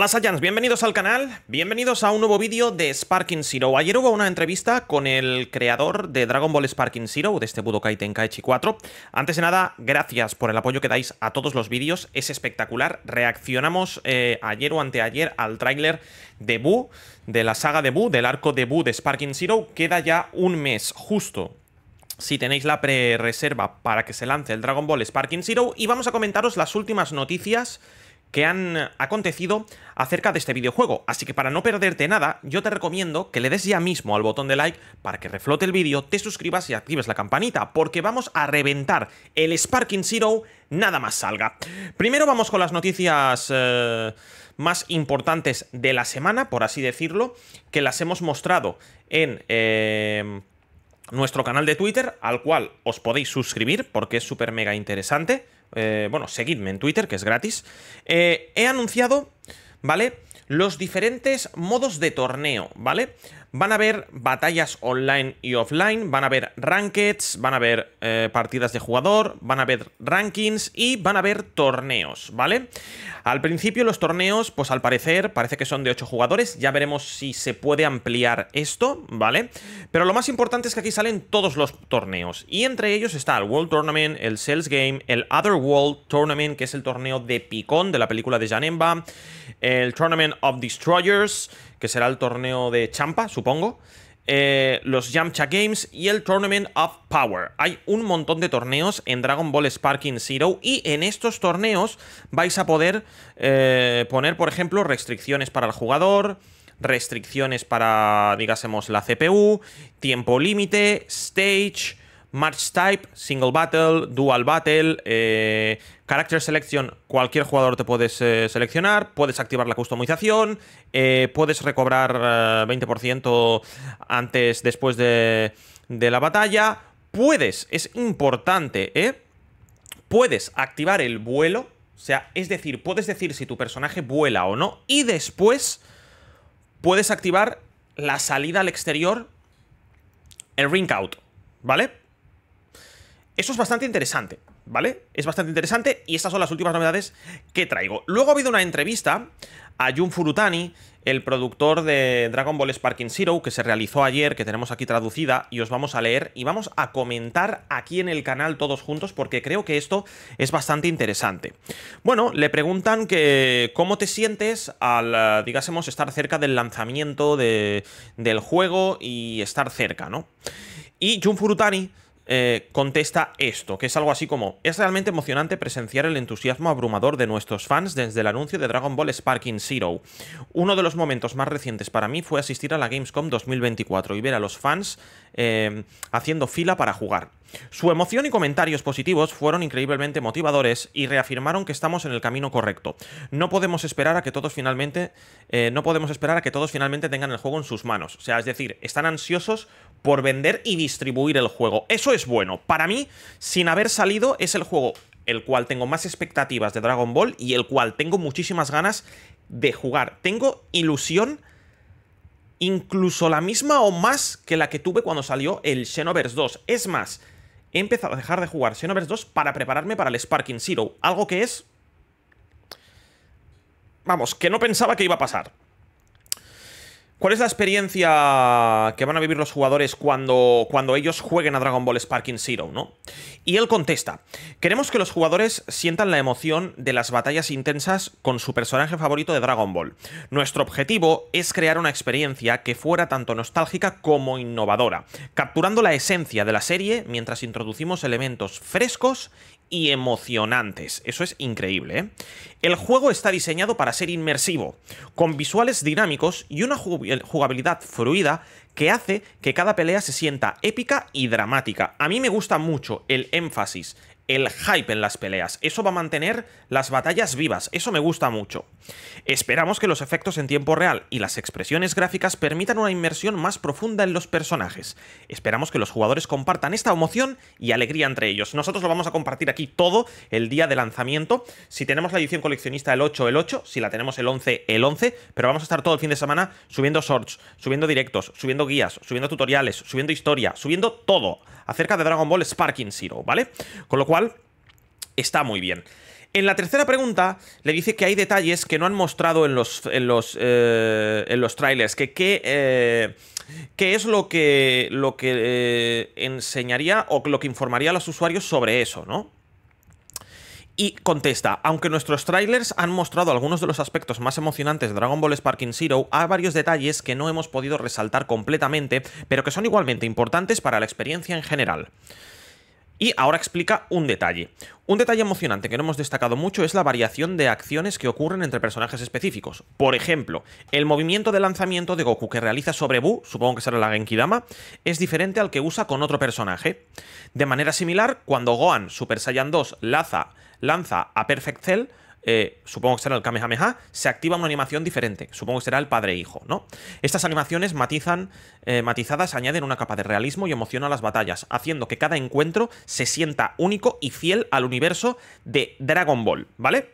Hola Saiyans, bienvenidos al canal, bienvenidos a un nuevo vídeo de Sparking Zero. Ayer hubo una entrevista con el creador de Dragon Ball Sparking Zero, de este Budokai Tenkaichi 4. Antes de nada, gracias por el apoyo que dais a todos los vídeos, es espectacular. Reaccionamos eh, ayer o anteayer al tráiler de Buu, de la saga de Buu, del arco de Buu de Sparking Zero. Queda ya un mes justo si tenéis la pre-reserva para que se lance el Dragon Ball Sparking Zero. Y vamos a comentaros las últimas noticias que han acontecido acerca de este videojuego. Así que para no perderte nada, yo te recomiendo que le des ya mismo al botón de like para que reflote el vídeo, te suscribas y actives la campanita, porque vamos a reventar el Sparking Zero nada más salga. Primero vamos con las noticias eh, más importantes de la semana, por así decirlo, que las hemos mostrado en... Eh, nuestro canal de Twitter, al cual os podéis suscribir porque es súper mega interesante eh, bueno, seguidme en Twitter, que es gratis, eh, he anunciado, ¿vale? Los diferentes modos de torneo, ¿vale? Van a haber batallas online y offline, van a haber rankings, van a haber eh, partidas de jugador, van a haber rankings y van a haber torneos, ¿vale? Al principio los torneos, pues al parecer, parece que son de 8 jugadores, ya veremos si se puede ampliar esto, ¿vale? Pero lo más importante es que aquí salen todos los torneos y entre ellos está el World Tournament, el Sales Game, el Other World Tournament, que es el torneo de Picón de la película de Janemba, el Tournament of Destroyers, que será el torneo de Champa, supongo. Eh, los Yamcha Games y el Tournament of Power. Hay un montón de torneos en Dragon Ball Sparking Zero y en estos torneos vais a poder eh, poner, por ejemplo, restricciones para el jugador, restricciones para, digásemos, la CPU, tiempo límite, stage, March Type, Single Battle, Dual Battle, eh, Character Selection, cualquier jugador te puedes eh, seleccionar, puedes activar la customización, eh, puedes recobrar 20% antes, después de, la batalla, puedes, es importante, puedes activar el vuelo, o sea, es decir, puedes decir si tu personaje vuela o no, y después puedes activar la salida al exterior, el ring out, ¿vale? Eso es bastante interesante, ¿vale? Es bastante interesante y estas son las últimas novedades que traigo. Luego ha habido una entrevista a Jun Furutani, el productor de Dragon Ball Sparking Zero, que se realizó ayer, que tenemos aquí traducida, y os vamos a leer y vamos a comentar aquí en el canal todos juntos, porque creo que esto es bastante interesante. Bueno, le preguntan que cómo te sientes al, digásemos, estar cerca del lanzamiento del juego y estar cerca, ¿no? Y Jun Furutani eh, contesta esto, que es algo así como, es realmente emocionante presenciar el entusiasmo abrumador de nuestros fans desde el anuncio de Dragon Ball Sparking Zero. Uno de los momentos más recientes para mí fue asistir a la Gamescom 2024 y ver a los fans em, haciendo fila para jugar. Su emoción y comentarios positivos fueron increíblemente motivadores y reafirmaron que estamos en el camino correcto. No podemos esperar a que todos finalmente, eh, no podemos esperar a que todos finalmente tengan el juego en sus manos. O sea, es decir, están ansiosos por vender y distribuir el juego. Eso bueno. Para mí, sin haber salido, es el juego el cual tengo más expectativas de Dragon Ball y el cual tengo muchísimas ganas de jugar. Tengo ilusión incluso la misma o más que la que tuve cuando salió el Xenoverse 2. Es más, he empezado a dejar de jugar Xenoverse 2 para prepararme para el Sparking Zero, algo que es... Vamos, que no pensaba que iba a pasar. ¿Cuál es la experiencia que van a vivir los jugadores cuando, cuando ellos jueguen a Dragon Ball Sparking Zero, no? Y él contesta, queremos que los jugadores sientan la emoción de las batallas intensas con su personaje favorito de Dragon Ball. Nuestro objetivo es crear una experiencia que fuera tanto nostálgica como innovadora, capturando la esencia de la serie mientras introducimos elementos frescos y emocionantes. Eso es increíble. ¿eh? El juego está diseñado para ser inmersivo, con visuales dinámicos y una jugabilidad fluida que hace que cada pelea se sienta épica y dramática. A mí me gusta mucho el énfasis el hype en las peleas. Eso va a mantener las batallas vivas, eso me gusta mucho. Esperamos que los efectos en tiempo real y las expresiones gráficas permitan una inmersión más profunda en los personajes. Esperamos que los jugadores compartan esta emoción y alegría entre ellos. Nosotros lo vamos a compartir aquí todo el día de lanzamiento. Si tenemos la edición coleccionista el 8, el 8, si la tenemos el 11, el 11, pero vamos a estar todo el fin de semana subiendo shorts, subiendo directos, subiendo guías, subiendo tutoriales, subiendo historia, subiendo todo acerca de Dragon Ball Sparking Zero, ¿vale? Con lo cual está muy bien. En la tercera pregunta le dice que hay detalles que no han mostrado en los, en los, eh, trailers, que eh, qué es lo que, lo que eh, enseñaría o lo que informaría a los usuarios sobre eso, ¿no? Y contesta, aunque nuestros trailers han mostrado algunos de los aspectos más emocionantes de Dragon Ball Sparking Zero, hay varios detalles que no hemos podido resaltar completamente, pero que son igualmente importantes para la experiencia en general. Y ahora explica un detalle. Un detalle emocionante que no hemos destacado mucho es la variación de acciones que ocurren entre personajes específicos. Por ejemplo, el movimiento de lanzamiento de Goku que realiza sobre Bu, supongo que será la Genkidama, es diferente al que usa con otro personaje. De manera similar, cuando Gohan Super Saiyan 2 lanza a Perfect Cell, eh, supongo que será el Kamehameha, se activa una animación diferente. Supongo que será el padre-hijo, e ¿no? Estas animaciones matizan, eh, matizadas añaden una capa de realismo y emoción a las batallas, haciendo que cada encuentro se sienta único y fiel al universo de Dragon Ball, ¿vale?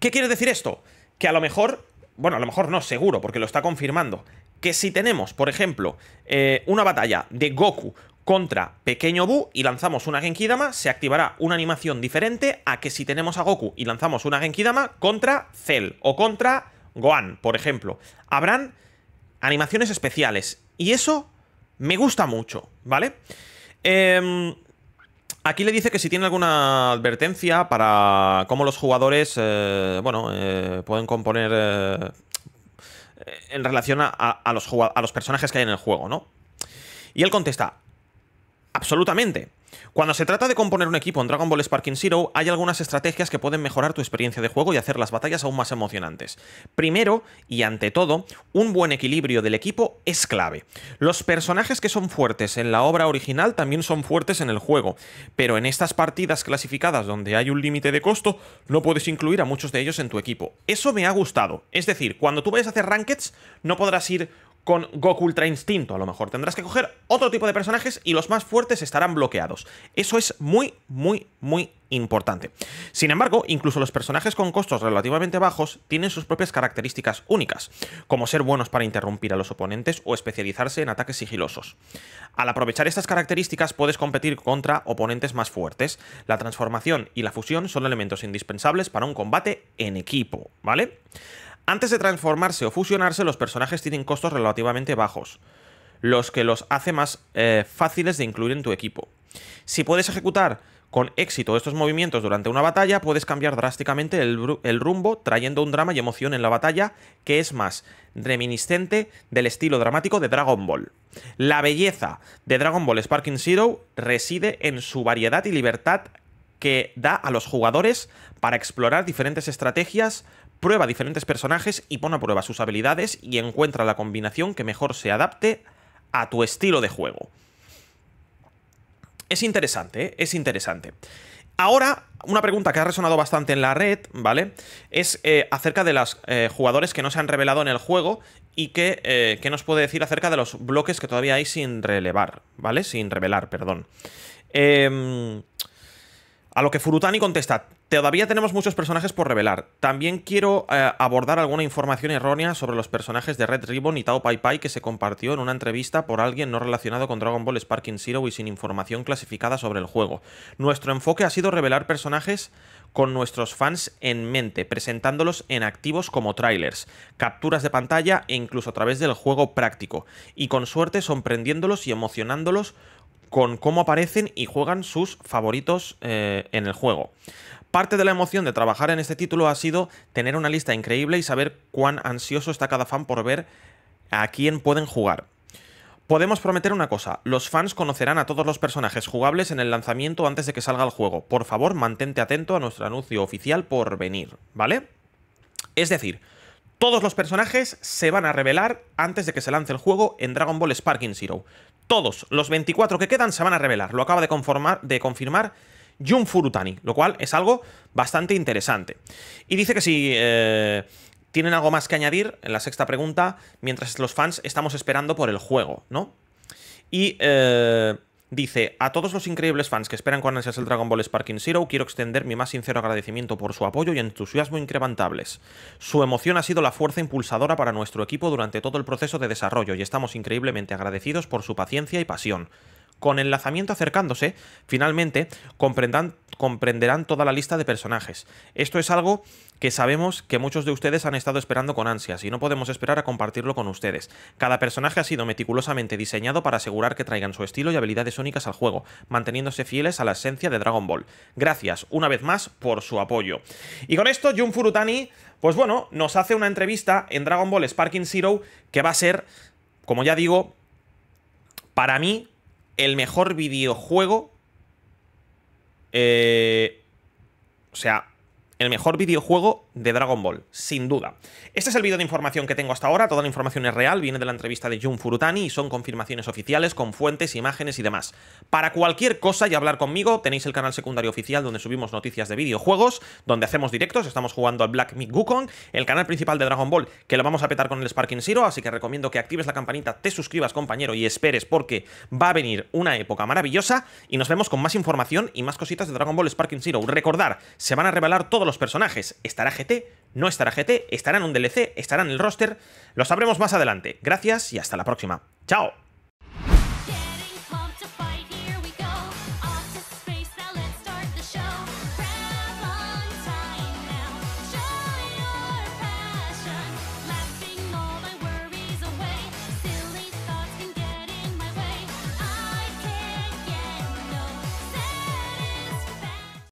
¿Qué quiere decir esto? Que a lo mejor, bueno, a lo mejor no, seguro, porque lo está confirmando, que si tenemos, por ejemplo, eh, una batalla de Goku contra Pequeño Bu y lanzamos una Genkidama, se activará una animación diferente a que si tenemos a Goku y lanzamos una Genkidama contra Cell o contra Gohan, por ejemplo. Habrán animaciones especiales y eso me gusta mucho, ¿vale? Em, aquí le dice que si tiene alguna advertencia para cómo los jugadores, eh, bueno, eh, pueden componer eh, en relación a, a los personajes que hay en el juego, ¿no? Y él contesta, Absolutamente. Cuando se trata de componer un equipo en Dragon Ball Sparking Zero, hay algunas estrategias que pueden mejorar tu experiencia de juego y hacer las batallas aún más emocionantes. Primero, y ante todo, un buen equilibrio del equipo es clave. Los personajes que son fuertes en la obra original también son fuertes en el juego, pero en estas partidas clasificadas donde hay un límite de costo, no puedes incluir a muchos de ellos en tu equipo. Eso me ha gustado. Es decir, cuando tú vayas a hacer rankets, no podrás ir con Goku Ultra Instinto. A lo mejor tendrás que coger otro tipo de personajes y los más fuertes estarán bloqueados. Eso es muy, muy, muy importante. Sin embargo, incluso los personajes con costos relativamente bajos tienen sus propias características únicas, como ser buenos para interrumpir a los oponentes o especializarse en ataques sigilosos. Al aprovechar estas características puedes competir contra oponentes más fuertes. La transformación y la fusión son elementos indispensables para un combate en equipo, ¿vale? Antes de transformarse o fusionarse, los personajes tienen costos relativamente bajos, los que los hace más eh, fáciles de incluir en tu equipo. Si puedes ejecutar con éxito estos movimientos durante una batalla, puedes cambiar drásticamente el, el, rumbo, trayendo un drama y emoción en la batalla que es más reminiscente del estilo dramático de Dragon Ball. La belleza de Dragon Ball Sparking Zero reside en su variedad y libertad que da a los jugadores para explorar diferentes estrategias, prueba diferentes personajes y pone a prueba sus habilidades y encuentra la combinación que mejor se adapte a tu estilo de juego. Es interesante, ¿eh? es interesante. Ahora, una pregunta que ha resonado bastante en la red, ¿vale? Es eh, acerca de los eh, jugadores que no se han revelado en el juego y que, eh, ¿qué nos puede decir acerca de los bloques que todavía hay sin relevar, ¿vale? Sin revelar, perdón. Em, a lo que Furutani contesta, todavía tenemos muchos personajes por revelar. También quiero eh, abordar alguna información errónea sobre los personajes de Red Ribbon y Tao Pai Pai que se compartió en una entrevista por alguien no relacionado con Dragon Ball Sparking Zero y sin información clasificada sobre el juego. Nuestro enfoque ha sido revelar personajes con nuestros fans en mente, presentándolos en activos como trailers, capturas de pantalla e incluso a través del juego práctico, y con suerte sorprendiéndolos y emocionándolos con cómo aparecen y juegan sus favoritos eh, en el juego. Parte de la emoción de trabajar en este título ha sido tener una lista increíble y saber cuán ansioso está cada fan por ver a quién pueden jugar. Podemos prometer una cosa, los fans conocerán a todos los personajes jugables en el lanzamiento antes de que salga el juego. Por favor, mantente atento a nuestro anuncio oficial por venir, ¿vale? Es decir, todos los personajes se van a revelar antes de que se lance el juego en Dragon Ball Sparking Zero. Todos los 24 que quedan se van a revelar. Lo acaba de, confirmar Jun Furutani, lo cual es algo bastante interesante. Y dice que si eh, tienen algo más que añadir, en la sexta pregunta, mientras los fans estamos esperando por el juego, ¿no? Y... Eh, Dice, a todos los increíbles fans que esperan con ansias el Dragon Ball Sparking Zero, quiero extender mi más sincero agradecimiento por su apoyo y entusiasmo incrementables. Su emoción ha sido la fuerza impulsadora para nuestro equipo durante todo el proceso de desarrollo y estamos increíblemente agradecidos por su paciencia y pasión. Con el lanzamiento acercándose, finalmente comprenderán toda la lista de personajes. Esto es algo que sabemos que muchos de ustedes han estado esperando con ansias y no podemos esperar a compartirlo con ustedes. Cada personaje ha sido meticulosamente diseñado para asegurar que traigan su estilo y habilidades únicas al juego, manteniéndose fieles a la esencia de Dragon Ball. Gracias, una vez más, por su apoyo. Y con esto, Jun Furutani, pues bueno, nos hace una entrevista en Dragon Ball Sparking Zero que va a ser, como ya digo, para mí el mejor videojuego. Eh, o sea, el mejor videojuego de Dragon Ball, sin duda. Este es el vídeo de información que tengo hasta ahora, toda la información es real, viene de la entrevista de Jun Furutani y son confirmaciones oficiales con fuentes, imágenes y demás. Para cualquier cosa y hablar conmigo, tenéis el canal secundario oficial donde subimos noticias de videojuegos, donde hacemos directos, estamos jugando al Black Meat Gukong, el canal principal de Dragon Ball, que lo vamos a petar con el Sparking Zero, así que recomiendo que actives la campanita, te suscribas compañero y esperes porque va a venir una época maravillosa y nos vemos con más información y más cositas de Dragon Ball Sparking Zero. Recordar, se van a revelar todos los personajes, estará genial no estará GT, estará en un DLC, estará en el roster. Lo sabremos más adelante. Gracias y hasta la próxima. ¡Chao!